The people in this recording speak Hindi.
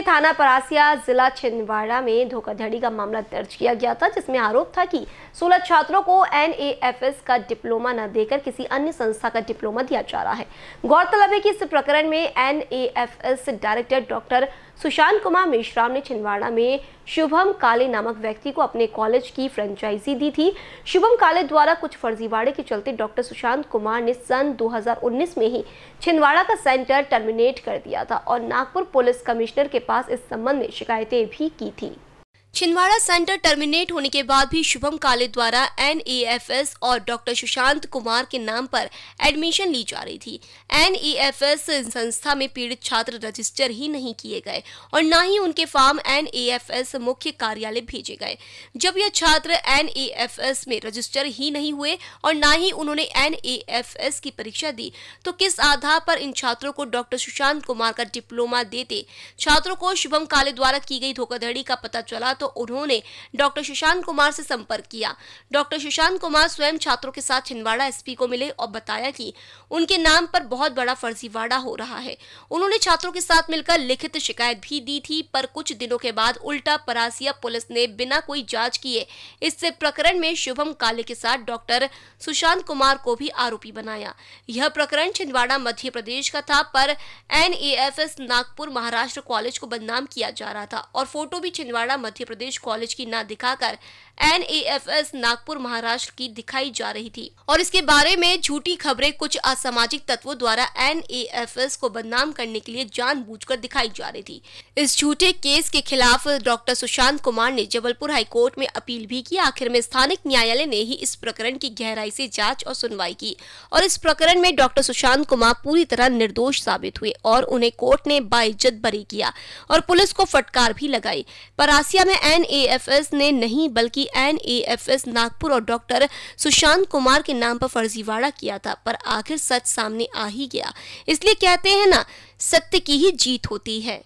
में थाना परासिया जिला छिंदवाड़ा में धोखाधड़ी का मामला दर्ज किया गया था जिसमें आरोप था कि 16 छात्रों को एनएएफएस का डिप्लोमा न देकर किसी अन्य संस्था का डिप्लोमा दिया जा रहा है गौरतलब है कि इस प्रकरण में NAFS director doctor Sushant Kumar Meshram ने छिंदवाड़ा में शुभम काले नामक व्यक्ति को अपने कॉलेज की फ्रेंचाइजी दी थी शुभम काले द्वारा कुछ फर्जीवाड़े के चलते डॉक्टर सुशांत कुमार ने सन 2019 में ही छिंदवाड़ा का सेंटर टर्मिनेट कर दिया था और नागपुर पुलिस कमिश्नर के पास इस संबंध में शिकायतें भी की थी छिंदवाड़ा सेंटर टर्मिनेट होने के बाद भी शुभम काले द्वारा एनएएफएस और डॉक्टर सुशांत कुमार के नाम पर एडमिशन ली जा रही थी एनएएफएस संस्था में पीड़ित छात्र रजिस्टर ही नहीं किए गए और न ही उनके फॉर्म एनएएफएस मुख्य कार्यालय भेजे गए जब यह छात्र एनएएफएस में रजिस्टर ही नहीं हुए और न ही उन्होंने एन की परीक्षा दी तो किस आधार पर इन छात्रों को डॉक्टर सुशांत कुमार का डिप्लोमा देते छात्रों को शुभम काले द्वारा की गई धोखाधड़ी का पता चला तो उन्होंने डॉक्टर सुशांत कुमार से संपर्क किया डॉक्टर सुशांत कुमार स्वयं छात्रों के साथ छिंदवाड़ा एसपी को मिले और बताया कि उनके नाम पर बहुत बड़ा फर्जीवाड़ा हो रहा है उन्होंने छात्रों के साथ मिलकर लिखित शिकायत भी दी थी पर कुछ दिनों के बाद उल्टा परासिया पुलिस ने बिना कोई जांच किए इस प्रकरण में शुभम काले के साथ डॉक्टर सुशांत कुमार को भी आरोपी बनाया यह प्रकरण छिंदवाड़ा मध्य प्रदेश का था पर एन नागपुर महाराष्ट्र कॉलेज को बदनाम किया जा रहा था और फोटो भी छिंदवाड़ा मध्य प्रदेश कॉलेज की ना दिखाकर एनएएफएस नागपुर महाराष्ट्र की दिखाई जा रही थी और इसके बारे में झूठी खबरें कुछ असामाजिक तत्वों द्वारा एनएएफएस को बदनाम करने के लिए जानबूझकर दिखाई जा रही थी इस झूठे केस के खिलाफ डॉक्टर सुशांत कुमार ने जबलपुर हाईकोर्ट में अपील भी की आखिर में स्थानिक न्यायालय ने ही इस प्रकरण की गहराई से जांच और सुनवाई की और इस प्रकरण में डॉक्टर सुशांत कुमार पूरी तरह निर्दोष साबित हुए और उन्हें कोर्ट ने बाइज्जत बरी किया और पुलिस को फटकार भी लगाई परासिया में एस ने नहीं बल्कि एस नागपुर और डॉक्टर सुशांत कुमार के नाम पर फर्जीवाड़ा किया था पर आखिर सच सामने आ ही गया इसलिए कहते हैं ना सत्य की ही जीत होती है